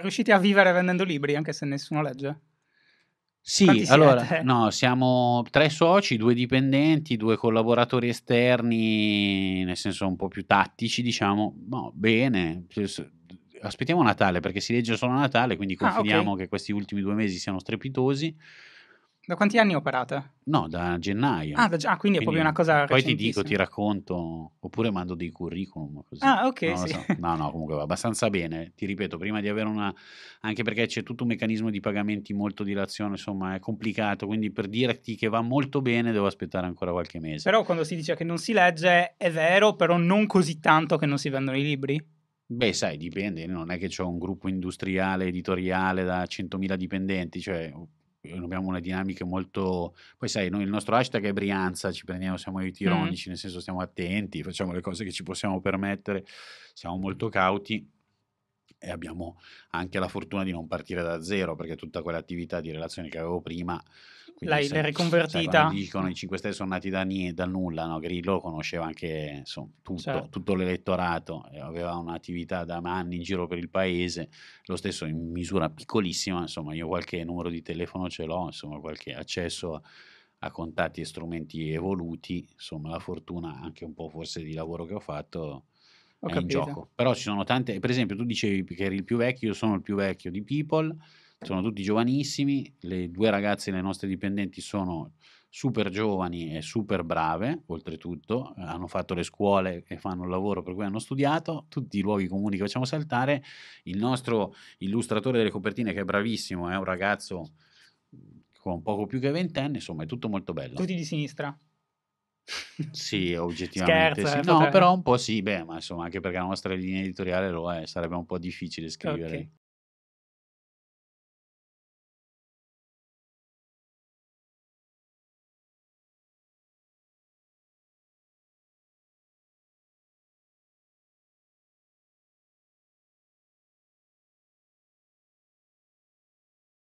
Riusciti a vivere vendendo libri anche se nessuno legge? Sì, allora, no, siamo tre soci, due dipendenti, due collaboratori esterni, nel senso un po' più tattici, diciamo, no, bene, aspettiamo Natale perché si legge solo a Natale, quindi confidiamo ah, okay. che questi ultimi due mesi siano strepitosi. Da quanti anni operate? No, da gennaio. Ah, da, ah quindi, quindi è proprio una cosa Poi ti dico, ti racconto, oppure mando dei curriculum così. Ah, ok, no, sì. so. No, no, comunque va abbastanza bene. Ti ripeto, prima di avere una... anche perché c'è tutto un meccanismo di pagamenti molto dilazione, insomma, è complicato, quindi per dirti che va molto bene devo aspettare ancora qualche mese. Però quando si dice che non si legge, è vero, però non così tanto che non si vendono i libri? Beh, sai, dipende, non è che c'è un gruppo industriale, editoriale da 100.000 dipendenti, cioè Ehm, abbiamo una dinamica molto... Poi sai, noi, il nostro hashtag è Brianza, ci prendiamo, siamo ironici, mm. nel senso stiamo attenti, facciamo le cose che ci possiamo permettere, siamo molto cauti e abbiamo anche la fortuna di non partire da zero perché tutta quell'attività di relazione che avevo prima quindi l'hai, sai, riconvertita. Sai, dicono i 5 Stelle sono nati da, nie, dal nulla, no? Grillo conosceva anche insomma, tutto, certo. tutto, l'elettorato, eh, aveva un'attività da anni in giro per il paese, lo stesso in misura piccolissima, insomma io qualche numero di telefono ce l'ho, insomma qualche accesso a, a contatti e strumenti evoluti, insomma la fortuna anche un po' forse di lavoro che ho fatto è in gioco. Però ci sono tante, per esempio tu dicevi che eri il più vecchio, io sono il più vecchio di People sono tutti giovanissimi, le due ragazze, le nostre dipendenti, sono super giovani e super brave, oltretutto, hanno fatto le scuole e fanno il lavoro per cui hanno studiato, tutti i luoghi comuni che facciamo saltare, il nostro illustratore delle copertine che è bravissimo, è un ragazzo mm, con poco più che ventenne, insomma è tutto molto bello. Tutti di sinistra? sì, oggettivamente Scherzo, sì. Eh, no, però un po' sì, beh, ma insomma anche perché la nostra linea editoriale lo è, sarebbe un po' difficile scrivere. Okay.